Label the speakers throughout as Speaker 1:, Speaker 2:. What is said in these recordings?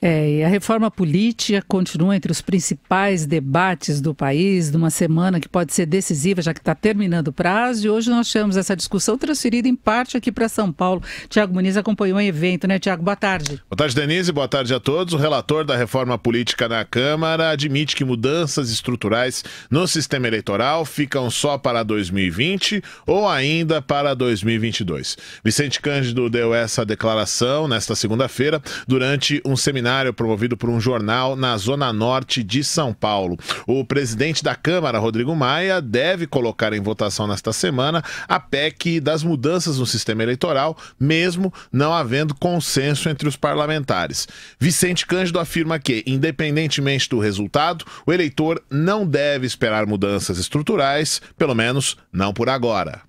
Speaker 1: É, e a reforma política continua entre os principais debates do país, numa semana que pode ser decisiva, já que está terminando o prazo, e hoje nós temos essa discussão transferida em parte aqui para São Paulo. Tiago Muniz acompanhou o um evento, né, Tiago? Boa tarde.
Speaker 2: Boa tarde, Denise, boa tarde a todos. O relator da reforma política na Câmara admite que mudanças estruturais no sistema eleitoral ficam só para 2020 ou ainda para 2022. Vicente Cândido deu essa declaração nesta segunda-feira durante um seminário seminário promovido por um jornal na zona norte de São Paulo. O presidente da Câmara, Rodrigo Maia, deve colocar em votação nesta semana a PEC das mudanças no sistema eleitoral, mesmo não havendo consenso entre os parlamentares. Vicente Cândido afirma que, independentemente do resultado, o eleitor não deve esperar mudanças estruturais, pelo menos não por agora.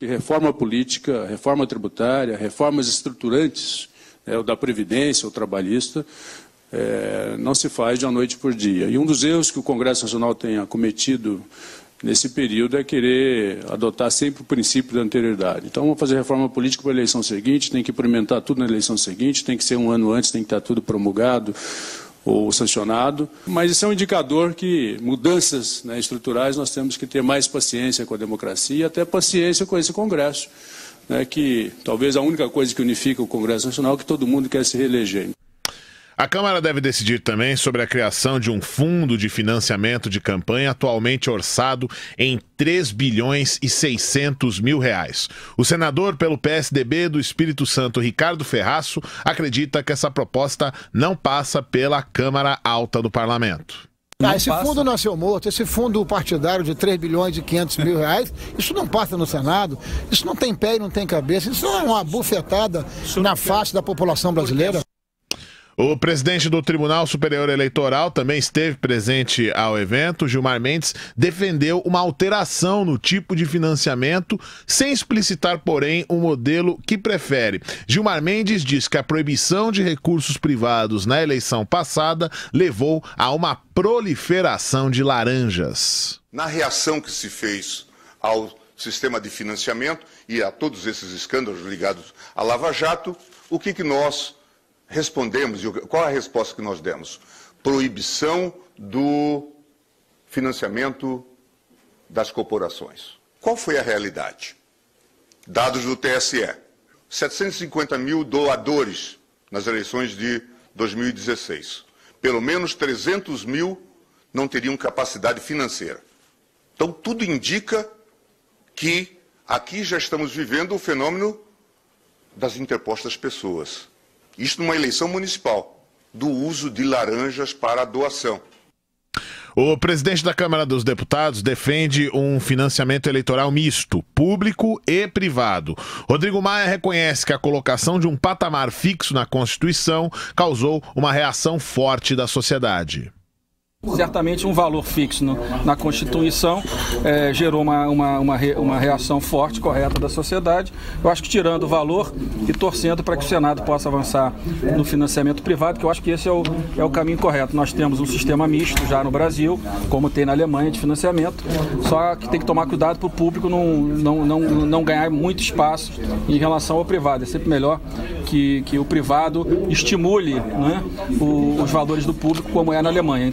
Speaker 1: Reforma política, reforma tributária, reformas estruturantes é o da Previdência, o trabalhista, é, não se faz de uma noite por dia. E um dos erros que o Congresso Nacional tenha cometido nesse período é querer adotar sempre o princípio da anterioridade. Então, vamos fazer reforma política para a eleição seguinte, tem que implementar tudo na eleição seguinte, tem que ser um ano antes, tem que estar tudo promulgado ou sancionado. Mas isso é um indicador que mudanças né, estruturais nós temos que ter mais paciência com a democracia e até paciência com esse Congresso né, que talvez a única coisa que unifica o Congresso Nacional é que todo mundo quer se reeleger.
Speaker 2: A Câmara deve decidir também sobre a criação de um fundo de financiamento de campanha atualmente orçado em 3 bilhões e 600 mil reais. O senador pelo PSDB do Espírito Santo, Ricardo Ferraço, acredita que essa proposta não passa pela Câmara Alta do Parlamento.
Speaker 1: Tá, esse passa. fundo nasceu morto, esse
Speaker 2: fundo partidário de 3 bilhões e 500 mil reais, isso não passa no Senado, isso não tem pé
Speaker 1: e não tem cabeça, isso não é uma bufetada na face da população brasileira.
Speaker 2: O presidente do Tribunal Superior Eleitoral também esteve presente ao evento. Gilmar Mendes defendeu uma alteração no tipo de financiamento, sem explicitar, porém, o um modelo que prefere. Gilmar Mendes diz que a proibição de recursos privados na eleição passada levou a uma proliferação de laranjas. Na reação que se fez ao sistema de financiamento e a todos esses escândalos ligados à Lava Jato, o que, que nós respondemos, qual é a resposta que nós demos? Proibição do financiamento das corporações. Qual foi a realidade? Dados do TSE: 750 mil doadores nas eleições de 2016. Pelo menos 300 mil não teriam capacidade financeira. Então, tudo indica que aqui já estamos vivendo o fenômeno das interpostas pessoas. Isto numa eleição municipal, do uso de laranjas para doação. O presidente da Câmara dos Deputados defende um financiamento eleitoral misto, público e privado. Rodrigo Maia reconhece que a colocação de um patamar fixo na Constituição causou uma reação forte da sociedade.
Speaker 1: Certamente um valor fixo no, na Constituição é, gerou uma, uma, uma, re, uma, reação forte, correta da sociedade. Eu acho que tirando o valor e torcendo para que o Senado possa avançar no financiamento privado, que eu acho que esse é o, é o caminho correto. Nós temos um sistema misto já no Brasil, como tem na Alemanha, de financiamento, só que tem que tomar cuidado para o público não, não, não, não ganhar muito espaço em relação ao privado. É sempre melhor que, que o privado estimule né,
Speaker 2: o, os valores do público, como é na Alemanha.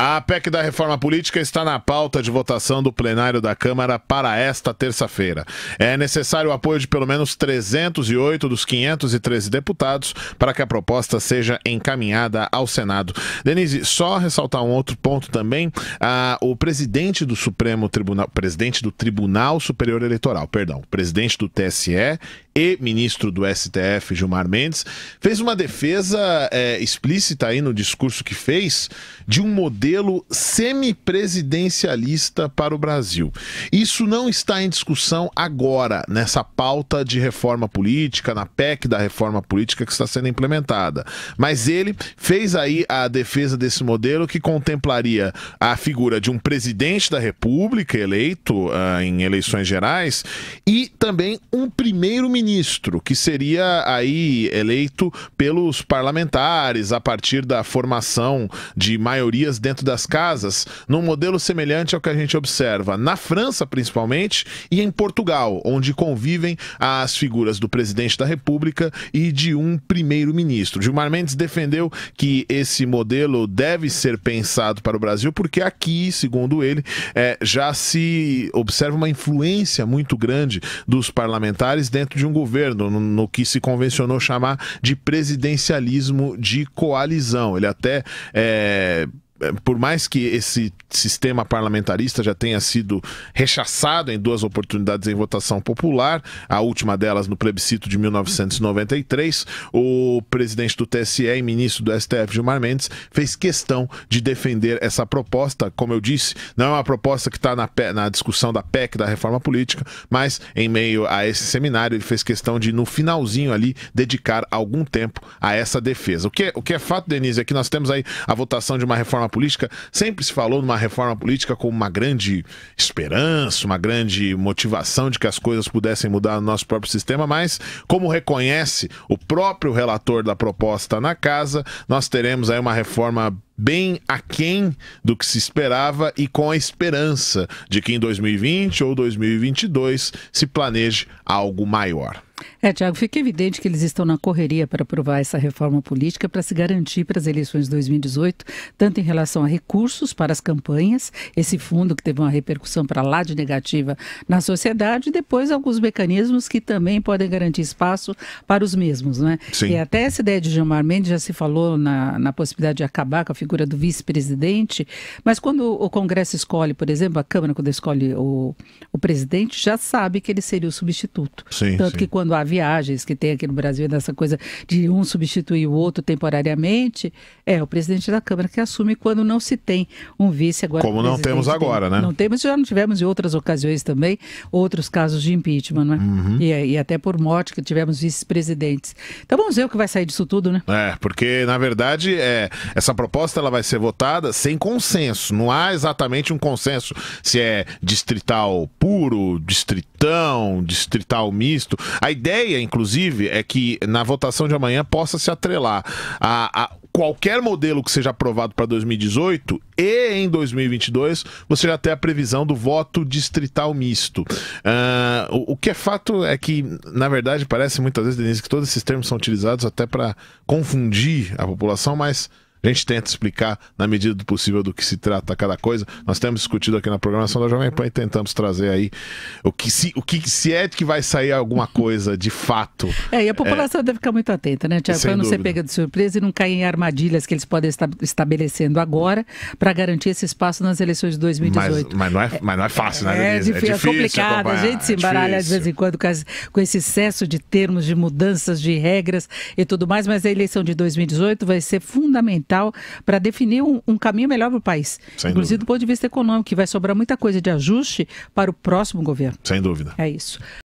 Speaker 2: A PEC da reforma política está na pauta de votação do plenário da Câmara para esta terça-feira. É necessário o apoio de pelo menos 308 dos 513 deputados para que a proposta seja encaminhada ao Senado. Denise, só ressaltar um outro ponto também: ah, o presidente do Supremo Tribunal, presidente do Tribunal Superior Eleitoral, perdão, presidente do TSE e ministro do STF, Gilmar Mendes, fez uma defesa é, explícita aí no discurso que fez de um modelo semipresidencialista para o Brasil. Isso não está em discussão agora, nessa pauta de reforma política, na PEC da reforma política que está sendo implementada. Mas ele fez aí a defesa desse modelo que contemplaria a figura de um presidente da República eleito uh, em eleições gerais e também um primeiro-ministro ministro, que seria aí eleito pelos parlamentares a partir da formação de maiorias dentro das casas, num modelo semelhante ao que a gente observa na França, principalmente, e em Portugal, onde convivem as figuras do presidente da República e de um primeiro-ministro. Gilmar Mendes defendeu que esse modelo deve ser pensado para o Brasil, porque aqui, segundo ele, é, já se observa uma influência muito grande dos parlamentares dentro de um um governo, no, no, que se convencionou chamar de presidencialismo de coalizão. Ele até. É por mais que esse sistema parlamentarista já tenha sido rechaçado em duas oportunidades em votação popular, a última delas no plebiscito de 1993, o presidente do TSE e ministro do STF, Gilmar Mendes, fez questão de defender essa proposta. Como eu disse, não é uma proposta que está na, na discussão da PEC, da reforma política, mas em meio a esse seminário, ele fez questão de, no finalzinho ali, dedicar algum tempo a essa defesa. O que, é, o que é fato, Denise, é que nós temos aí a votação de uma reforma reforma política, sempre se falou numa reforma política como uma grande esperança, uma grande motivação de que as coisas pudessem mudar no nosso próprio sistema, mas, como reconhece o próprio relator da proposta na casa, nós teremos aí uma reforma bem aquém do que se esperava e com a esperança de que em 2020 ou 2022 se planeje algo maior.
Speaker 1: É, Tiago, fica evidente que eles estão na correria para aprovar essa reforma política para se garantir para as eleições de 2018, tanto em relação a recursos para as campanhas, esse fundo que teve uma repercussão para lá de negativa na sociedade, e depois alguns mecanismos que também podem garantir espaço para os mesmos, né? Sim. E até essa ideia de Gilmar Mendes já se falou na, na possibilidade de acabar com a figura figura do vice-presidente, mas quando o Congresso escolhe, por exemplo, a Câmara, quando escolhe o, o presidente, já sabe que ele seria o substituto. Sim, Tanto sim. que quando há viagens que tem aqui no Brasil, dessa coisa de um substituir o outro temporariamente, é o presidente da Câmara que assume quando não se tem um vice agora. Como não temos agora, tem, né? Não temos, já não tivemos em outras ocasiões também, outros casos de impeachment, né? Uhum. E, e até por morte que tivemos vice-presidentes. Então vamos ver o que vai sair disso tudo, né?
Speaker 2: É, porque na verdade é, essa proposta proposta ela vai ser votada sem consenso. Não há exatamente um consenso se é distrital puro, distritão, distrital misto. A ideia, inclusive, é que na votação de amanhã possa se atrelar a, a qualquer modelo que seja aprovado para 2018 e em 2022 você já tem a previsão do voto distrital misto. Uh, o, o, que é fato é que, na verdade, parece muitas vezes, Denise, que todos esses termos são utilizados até para confundir a população, mas a gente tenta explicar, na medida do possível, do que se trata cada coisa. Nós temos discutido aqui na programação da Jovem Pan e tentamos trazer aí o que se, o que, se é que vai sair alguma coisa de fato. É,
Speaker 1: e a população é... deve ficar muito atenta, né, Tiago? Para não ser pega de surpresa e não cair em armadilhas que eles podem estar estabelecendo agora para garantir esse espaço nas eleições de 2018.
Speaker 2: Mas, mas, não, é, mas não é fácil, né, É, é, é, difícil, é complicado. A gente se embaralha é de vez
Speaker 1: em quando com, as, com esse excesso de termos, de mudanças, de regras e tudo mais, mas a eleição de 2018 vai ser fundamental para definir um, um, caminho melhor para o país. Sem Inclusive dúvida. do ponto de vista econômico, que vai sobrar muita coisa de ajuste para o próximo governo. Sem dúvida. É isso.